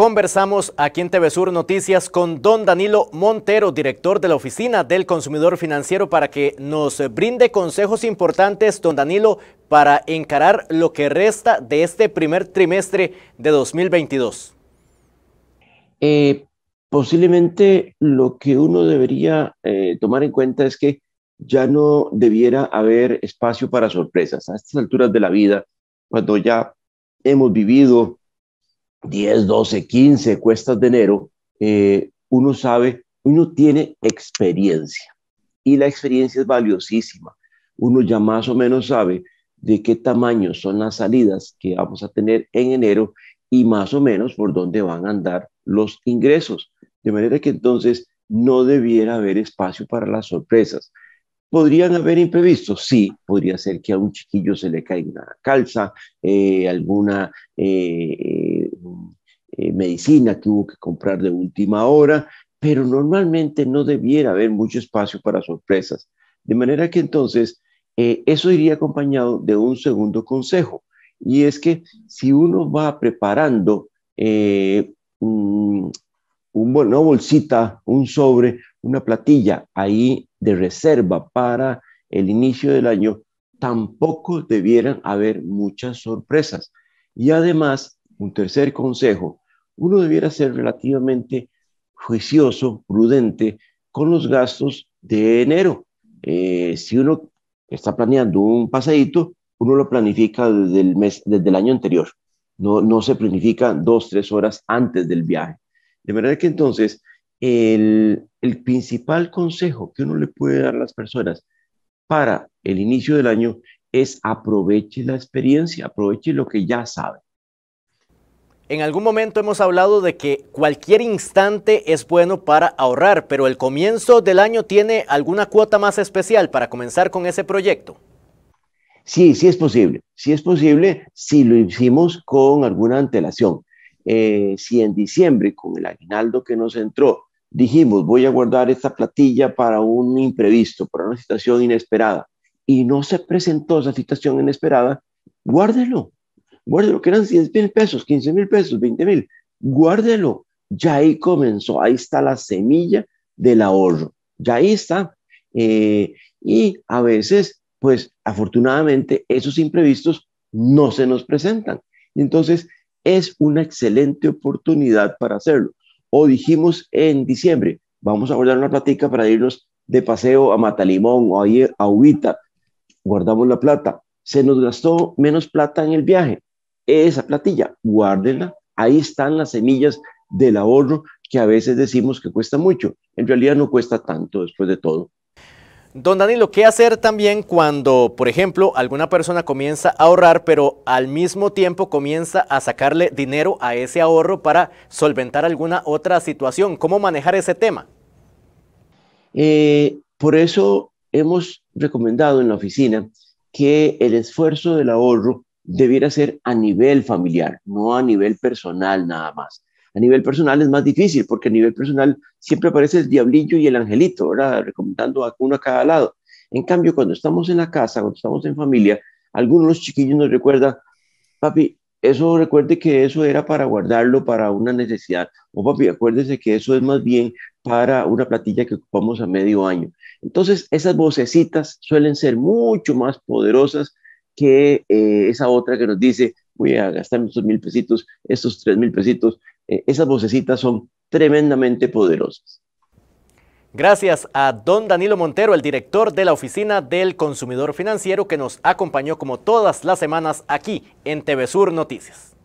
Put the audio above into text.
Conversamos aquí en TV Sur Noticias con don Danilo Montero, director de la Oficina del Consumidor Financiero, para que nos brinde consejos importantes, don Danilo, para encarar lo que resta de este primer trimestre de 2022. Eh, posiblemente lo que uno debería eh, tomar en cuenta es que ya no debiera haber espacio para sorpresas. A estas alturas de la vida, cuando ya hemos vivido 10, 12, 15 cuestas de enero, eh, uno sabe, uno tiene experiencia y la experiencia es valiosísima. Uno ya más o menos sabe de qué tamaño son las salidas que vamos a tener en enero y más o menos por dónde van a andar los ingresos. De manera que entonces no debiera haber espacio para las sorpresas. ¿Podrían haber imprevistos? Sí, podría ser que a un chiquillo se le caiga una calza, eh, alguna eh, eh, medicina que hubo que comprar de última hora, pero normalmente no debiera haber mucho espacio para sorpresas. De manera que entonces eh, eso iría acompañado de un segundo consejo, y es que si uno va preparando eh, un, una bolsita, un sobre, una platilla ahí de reserva para el inicio del año, tampoco debieran haber muchas sorpresas. Y además, un tercer consejo uno debiera ser relativamente juicioso, prudente con los gastos de enero. Eh, si uno está planeando un pasadito, uno lo planifica desde el, mes, desde el año anterior. No, no se planifica dos, tres horas antes del viaje. De manera que entonces, el, el principal consejo que uno le puede dar a las personas para el inicio del año es aproveche la experiencia, aproveche lo que ya sabe. En algún momento hemos hablado de que cualquier instante es bueno para ahorrar, pero el comienzo del año tiene alguna cuota más especial para comenzar con ese proyecto. Sí, sí es posible. Sí es posible si lo hicimos con alguna antelación. Eh, si en diciembre, con el aguinaldo que nos entró, dijimos voy a guardar esta platilla para un imprevisto, para una situación inesperada, y no se presentó esa situación inesperada, guárdelo, guárdelo, que eran 10 mil pesos, 15 mil pesos, 20 mil, guárdelo. Ya ahí comenzó, ahí está la semilla del ahorro, ya ahí está. Eh, y a veces, pues afortunadamente, esos imprevistos no se nos presentan. entonces es una excelente oportunidad para hacerlo. O dijimos en diciembre, vamos a guardar una platica para irnos de paseo a Matalimón o ahí a Ubita. Guardamos la plata. Se nos gastó menos plata en el viaje esa platilla, guárdenla. Ahí están las semillas del ahorro que a veces decimos que cuesta mucho. En realidad no cuesta tanto después de todo. Don Danilo, ¿qué hacer también cuando, por ejemplo, alguna persona comienza a ahorrar, pero al mismo tiempo comienza a sacarle dinero a ese ahorro para solventar alguna otra situación? ¿Cómo manejar ese tema? Eh, por eso hemos recomendado en la oficina que el esfuerzo del ahorro debiera ser a nivel familiar, no a nivel personal nada más. A nivel personal es más difícil porque a nivel personal siempre aparece el diablillo y el angelito, ¿verdad? Recomendando a uno a cada lado. En cambio, cuando estamos en la casa, cuando estamos en familia, algunos de los chiquillos nos recuerda, papi, eso recuerde que eso era para guardarlo para una necesidad. O papi, acuérdese que eso es más bien para una platilla que ocupamos a medio año. Entonces, esas vocecitas suelen ser mucho más poderosas que eh, esa otra que nos dice, voy a gastar estos mil pesitos, estos tres mil pesitos, eh, esas vocecitas son tremendamente poderosas. Gracias a don Danilo Montero, el director de la Oficina del Consumidor Financiero, que nos acompañó como todas las semanas aquí en TV Sur Noticias.